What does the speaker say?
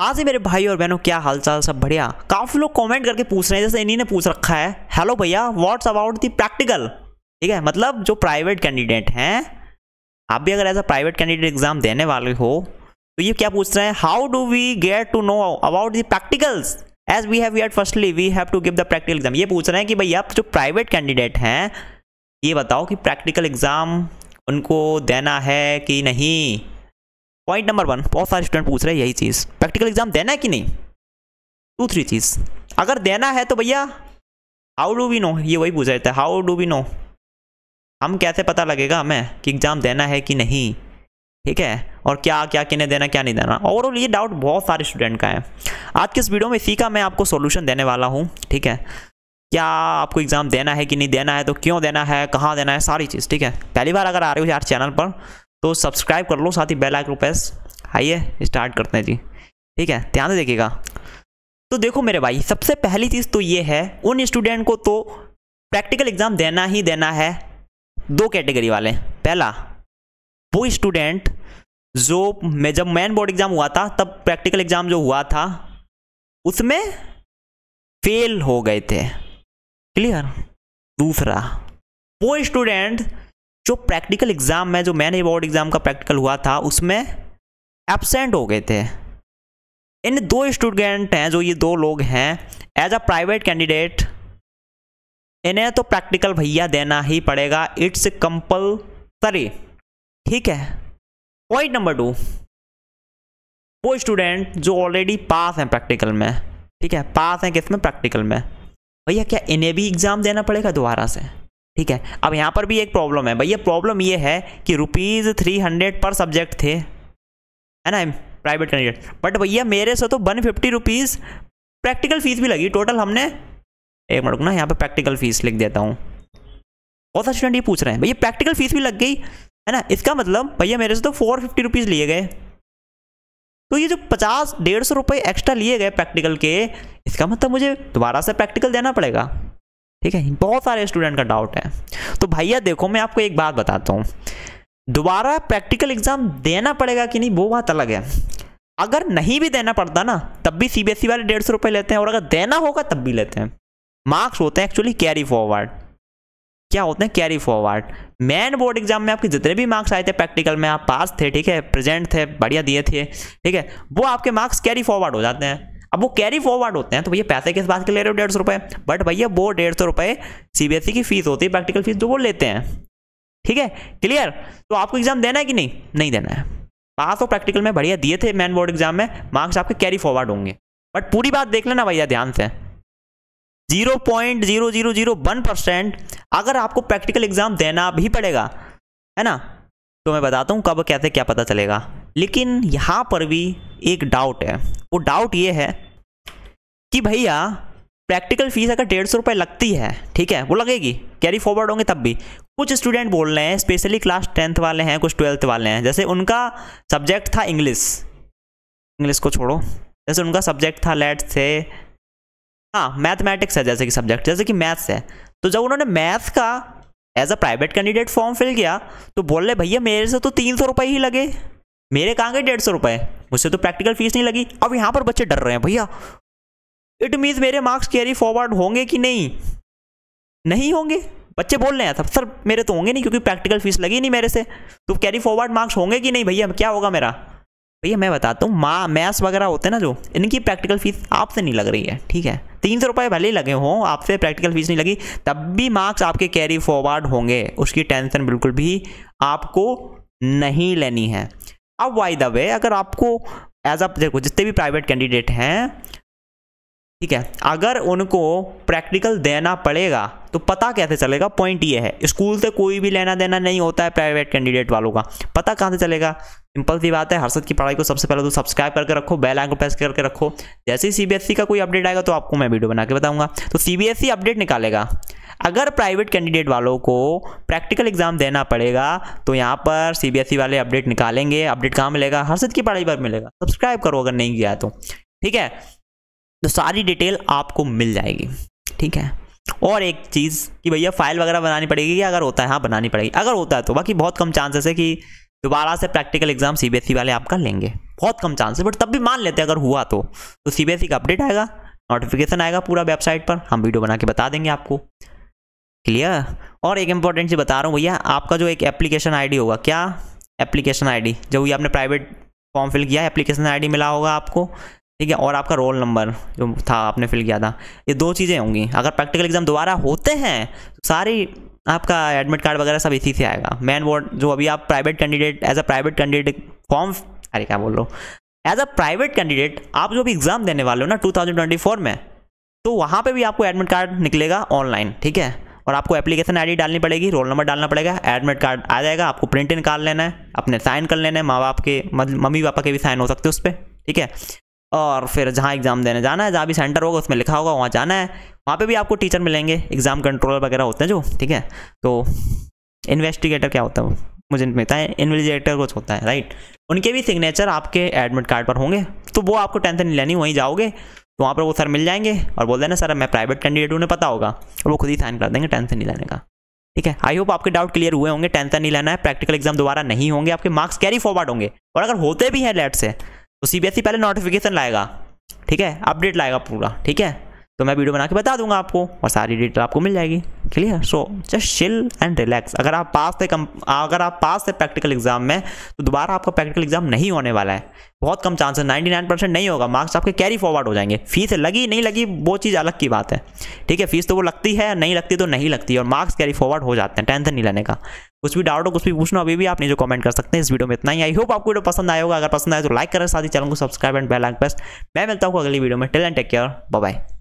आज हाँ ही मेरे भाई और बहनों क्या हालचाल सब बढ़िया काफी लोग कमेंट करके पूछ रहे हैं जैसे इन्हीं ने पूछ रखा है हेलो भैया व्हाट्स अबाउट दी प्रैक्टिकल ठीक है मतलब जो प्राइवेट कैंडिडेट हैं आप भी अगर as a private candidate exam देने वाले हो तो ये क्या पूछ रहे हैं how do we get to know about the practicals as we have yet firstly we have to give the practical exam ये पूछ रहे हैं कि भैया आप जो प्राइवेट कैंडिडेट हैं ये बताओ कि प्रैक्टिकल एग्जाम उनको देना है कि नहीं पॉइंट नंबर वन बहुत सारे स्टूडेंट पूछ रहे हैं यही चीज़ प्रैक्टिकल एग्जाम देना है कि नहीं टू थ्री चीज़ अगर देना है तो भैया हाउ डू वी नो ये वही पूछ रहे थे हाउ डू वी नो हम कैसे पता लगेगा हमें कि एग्ज़ाम देना है कि नहीं ठीक है और क्या क्या किन्हें देना क्या नहीं देना ओवरऑल ये डाउट बहुत सारे स्टूडेंट का है आज के इस वीडियो में इसी का मैं आपको सोल्यूशन देने वाला हूँ ठीक है क्या आपको एग्ज़ाम देना है कि नहीं देना है तो क्यों देना है कहाँ देना है सारी चीज़ ठीक है पहली बार अगर आ रहे हो यार चैनल पर तो सब्सक्राइब कर लो साथ ही बेल आइकन प्रेस आइए स्टार्ट करते हैं जी ठीक है ध्यान से देखिएगा तो देखो मेरे भाई सबसे पहली चीज़ तो ये है उन स्टूडेंट को तो प्रैक्टिकल एग्ज़ाम देना ही देना है दो कैटेगरी वाले पहला वो स्टूडेंट जो मैं जब मैन बोर्ड एग्ज़ाम हुआ था तब प्रैक्टिकल एग्ज़ाम जो हुआ था उसमें फेल हो गए थे क्लियर दूसरा वो स्टूडेंट जो प्रैक्टिकल एग्ज़ाम में जो मैन अवार्ड एग्ज़ाम का प्रैक्टिकल हुआ था उसमें एबसेंट हो गए थे इन दो स्टूडेंट हैं जो ये दो लोग हैं एज अ प्राइवेट कैंडिडेट इन्हें तो प्रैक्टिकल भैया देना ही पड़ेगा इट्स कंपलसरी ठीक है पॉइंट नंबर टू वो स्टूडेंट जो ऑलरेडी पास हैं प्रैक्टिकल में ठीक है पास हैं किस में प्रैक्टिकल में भैया क्या इन्हें भी एग्ज़ाम देना पड़ेगा दोबारा से ठीक है अब यहाँ पर भी एक प्रॉब्लम है भैया प्रॉब्लम ये है कि रुपीज़ थ्री हंड्रेड पर सब्जेक्ट थे है ना प्राइवेट कैंडिडेट बट भैया मेरे से तो one fifty rupees practical fees भी लगी टोटल हमने एक मिनट ना यहाँ पर प्रैक्टिकल फ़ीस लिख देता हूँ बहुत स्टूडेंट ये पूछ रहे हैं भैया प्रैक्टिकल फ़ीस भी लग गई है ना इसका मतलब भैया मेरे से तो फोर फिफ्टी रुपीज़ लिए गए तो ये जो पचास डेढ़ सौ रुपये एक्स्ट्रा लिए गए प्रैक्टिकल के इसका मतलब मुझे दोबारा से प्रैक्टिकल देना पड़ेगा ठीक है बहुत सारे स्टूडेंट का डाउट है तो भैया देखो मैं आपको एक बात बताता हूँ दोबारा प्रैक्टिकल एग्जाम देना पड़ेगा कि नहीं वो बात अलग है अगर नहीं भी देना पड़ता ना तब भी सीबीएसई e वाले डेढ़ सौ रुपये लेते हैं और अगर देना होगा तब भी लेते हैं मार्क्स होते हैं एक्चुअली कैरी फॉरवर्ड क्या होते हैं carry forward main board exam में आपके जितने भी मार्क्स आए थे प्रैक्टिकल में आप पास थे ठीक है प्रेजेंट थे बढ़िया दिए थे ठीक है वो आपके मार्क्स कैरी फॉरवर्ड हो जाते हैं अब वो कैरी फॉरवर्ड होते हैं तो भैया पैसे किस बात के ले रहे हो डेढ़ सौ रुपये बट भैया वो डेढ़ सौ रुपये सीबीएसई e की फीस होती है प्रैक्टिकल फीस जो वो लेते हैं ठीक है क्लियर तो आपको एग्जाम देना है कि नहीं नहीं देना है पास हो प्रैक्टिकल में बढ़िया दिए थे मैन बोर्ड एग्जाम में मार्क्स आपके कैरी फॉरवर्ड होंगे बट पूरी बात देख लेना भैया ध्यान से zero point zero zero zero one percent अगर आपको प्रैक्टिकल एग्जाम देना भी पड़ेगा है ना तो मैं बताता हूँ कब कैसे क्या पता चलेगा लेकिन यहाँ पर भी एक डाउट है वो डाउट ये है कि भैया प्रैक्टिकल फीस अगर डेढ़ सौ रुपये लगती है ठीक है वो लगेगी कैरी फॉरवर्ड होंगे तब भी कुछ स्टूडेंट बोल रहे हैं स्पेशली क्लास टेंथ वाले हैं कुछ ट्वेल्थ वाले हैं जैसे उनका सब्जेक्ट था इंग्लिश इंग्लिश को छोड़ो जैसे उनका सब्जेक्ट था लेट से हाँ मैथमेटिक्स है जैसे कि सब्जेक्ट जैसे कि मैथ्स है तो जब उन्होंने मैथ का as a private candidate form fill किया तो बोल रहे भैया मेरे से तो तीन सौ रुपये ही लगे मेरे कहाँ गए डेढ़ सौ रुपए मुझसे तो प्रैक्टिकल फीस नहीं लगी अब यहाँ पर बच्चे डर रहे हैं भैया इट मीन्स मेरे मार्क्स कैरी फॉरवर्ड होंगे कि नहीं नहीं होंगे बच्चे बोल रहे हैं सब सर मेरे तो होंगे नहीं क्योंकि प्रैक्टिकल फीस लगी नहीं मेरे से तो कैरी फॉरवर्ड मार्क्स होंगे कि नहीं भैया क्या होगा मेरा भैया मैं बताता हूँ माँ मैथ्स वगैरह होते हैं ना जो इनकी प्रैक्टिकल फीस आपसे नहीं लग रही है ठीक है तीन सौ रुपये भले ही लगे हों आपसे प्रैक्टिकल फीस नहीं लगी तब भी मार्क्स आपके कैरी फॉरवर्ड होंगे उसकी टेंशन बिल्कुल भी आपको नहीं लेनी है अब वाई द वे अगर आपको एज आप देखो जितने भी प्राइवेट कैंडिडेट हैं ठीक है अगर उनको प्रैक्टिकल देना पड़ेगा तो पता कैसे चलेगा पॉइंट ये है स्कूल से कोई भी लेना देना नहीं होता है प्राइवेट कैंडिडेट वालों का पता कहाँ से चलेगा सिंपल सी बात है हर्षद की पढ़ाई को सबसे पहले तो सब्सक्राइब करके रखो बेल आइकन प्रेस करके रखो जैसे ही सीबीएसई e का कोई अपडेट आएगा तो आपको मैं वीडियो बना के बताऊंगा तो सीबीएसई अपडेट e निकालेगा अगर प्राइवेट कैंडिडेट वालों को प्रैक्टिकल एग्जाम देना पड़ेगा तो यहाँ पर सीबीएसई e वाले अपडेट निकालेंगे अपडेट कहाँ मिलेगा हर्षद की पढ़ाई पर मिलेगा सब्सक्राइब करो अगर नहीं किया तो ठीक है तो सारी डिटेल आपको मिल जाएगी ठीक है और एक चीज़ कि भैया फाइल वगैरह बनानी पड़ेगी कि अगर होता है हाँ बनानी पड़ेगी अगर होता है तो बाकी बहुत कम चांसेस है कि दोबारा से प्रैक्टिकल एग्जाम सी वाले आपका लेंगे बहुत कम चांस है बट तब भी मान लेते हैं अगर हुआ तो तो सीबीएसई e का अपडेट आएगा नोटिफिकेशन आएगा पूरा वेबसाइट पर हम वीडियो बना के बता देंगे आपको क्लियर और एक इंपॉर्टेंट चीज़ बता रहा हूँ भैया आपका जो एक एप्लीकेशन आईडी होगा क्या एप्लीकेशन आईडी जब ये आपने प्राइवेट फॉर्म फिल किया एप्लीकेशन आईडी मिला होगा आपको ठीक है और आपका रोल नंबर जो था आपने फिल किया था ये दो चीज़ें होंगी अगर प्रैक्टिकल एग्जाम दोबारा होते हैं तो सारी आपका एडमिट कार्ड वगैरह सब इसी से आएगा मेन वोट जो अभी आप private candidate as a private candidate form अरे क्या बोल रहा एज अ प्राइवेट कैंडिडेट आप जो भी एग्ज़ाम देने वाले हो ना 2024 में तो वहाँ पे भी आपको एडमिट कार्ड निकलेगा ऑनलाइन ठीक है और आपको एप्लीकेशन आईडी डालनी पड़ेगी रोल नंबर डालना पड़ेगा एडमिट कार्ड आ जाएगा आपको प्रिंट इन निकाल लेना है अपने साइन कर लेना है माँ बाप के मम्मी पापा के भी साइन हो सकते हैं उस पर ठीक है और फिर जहाँ एग्ज़ाम देने जाना है जहाँ भी सेंटर होगा उसमें लिखा होगा वहाँ जाना है वहाँ पे भी आपको टीचर मिलेंगे एग्ज़ाम कंट्रोलर वगैरह होते हैं जो ठीक है तो इन्वेस्टिगेटर क्या होता है मुझे नहीं पता है इन्वेस्टिगेटर कुछ होता है राइट उनके भी सिग्नेचर आपके एडमिट कार्ड पर होंगे तो वो आपको टेंथ नहीं लेनी वहीं जाओगे तो वहाँ पर वो सर मिल जाएंगे और बोल देना सर मैं प्राइवेट कैंडिडेट उन्हें पता होगा और वो खुद ही साइन कर देंगे टेंथ नहीं लेने का ठीक है आई होप आपके डाउट क्लियर हुए होंगे टेंथ नहीं लेना है प्रैक्टिकल एग्जाम दोबारा नहीं होंगे आपके मार्क्स कैरी फॉरवर्ड होंगे और अगर होते भी हैं लेट से तो सीबीएसई पहले नोटिफिकेशन लाएगा ठीक है अपडेट लाएगा पूरा ठीक है तो मैं वीडियो बना के बता दूंगा आपको और सारी डिटेल आपको मिल जाएगी clear so just chill and relax अगर आप पास थे कम अगर आप पास थे प्रैक्टिकल एग्जाम में तो दोबारा आपका प्रैक्टिकल एग्जाम नहीं होने वाला है बहुत कम चांस है नाइन परसेंट नहीं होगा मार्क्स आपके कैरी फॉरवर्ड हो जाएंगे फीस लगी नहीं लगी वो चीज़ अलग की बात है ठीक है फीस तो वो लगती है नहीं लगती तो नहीं लगती और मार्क्स कैरी फॉरवर्ड हो जाते हैं टेंथ नहीं लेने का कुछ भी डाउट हो कुछ भी पूछना अभी भी आप नीचे कमेंट कर सकते हैं इस वीडियो में इतना ही आई होप आपको वीडियो पसंद आया होगा अगर पसंद आए तो लाइक करें साथ ही चैनल को subscribe and bell icon press मैं मिलता हूँ अगली वीडियो में till and take care bye